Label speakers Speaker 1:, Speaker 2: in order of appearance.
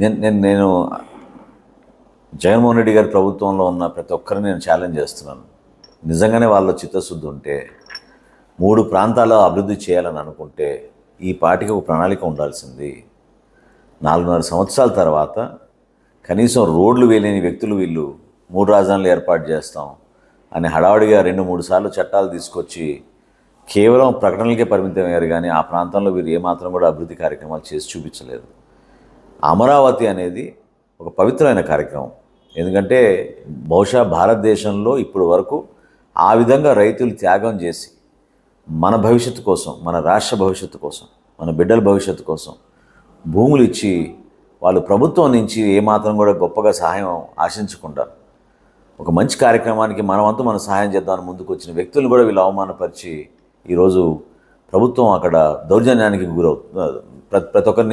Speaker 1: నేను నేను నేను జగన్మోహన్ రెడ్డి గారి ప్రభుత్వంలో ఉన్న ప్రతి ఒక్కరిని నేను ఛాలెంజ్ చేస్తున్నాను నిజంగానే వాళ్ళ చిత్తశుద్ధి ఉంటే మూడు ప్రాంతాలు అభివృద్ధి చేయాలని అనుకుంటే ఈ పాటికి ఒక ప్రణాళిక ఉండాల్సింది నాలుగున్నర సంవత్సరాల తర్వాత కనీసం రోడ్లు వేయలేని వ్యక్తులు వీళ్ళు మూడు రాజధానులు ఏర్పాటు చేస్తాం అని హడావుడిగా రెండు మూడు సార్లు చట్టాలు తీసుకొచ్చి కేవలం ప్రకటనలకే పరిమితమయ్యారు కానీ ఆ ప్రాంతంలో వీరు ఏమాత్రం కూడా అభివృద్ధి కార్యక్రమాలు చేసి చూపించలేదు అమరావతి అనేది ఒక పవిత్రమైన కార్యక్రమం ఎందుకంటే బహుశా భారతదేశంలో ఇప్పుడు వరకు ఆ విధంగా రైతులు త్యాగం చేసి మన భవిష్యత్తు కోసం మన రాష్ట్ర భవిష్యత్తు కోసం మన బిడ్డల భవిష్యత్తు కోసం భూములు ఇచ్చి వాళ్ళు ప్రభుత్వం నుంచి ఏమాత్రం కూడా గొప్పగా సహాయం ఆశించకుండా ఒక మంచి కార్యక్రమానికి మనవంతు మనం సహాయం చేద్దామని ముందుకు వచ్చిన వ్యక్తులను కూడా వీళ్ళు అవమానపరిచి ఈరోజు ప్రభుత్వం అక్కడ దౌర్జన్యానికి గురవు ప్రతి ఒక్కరిని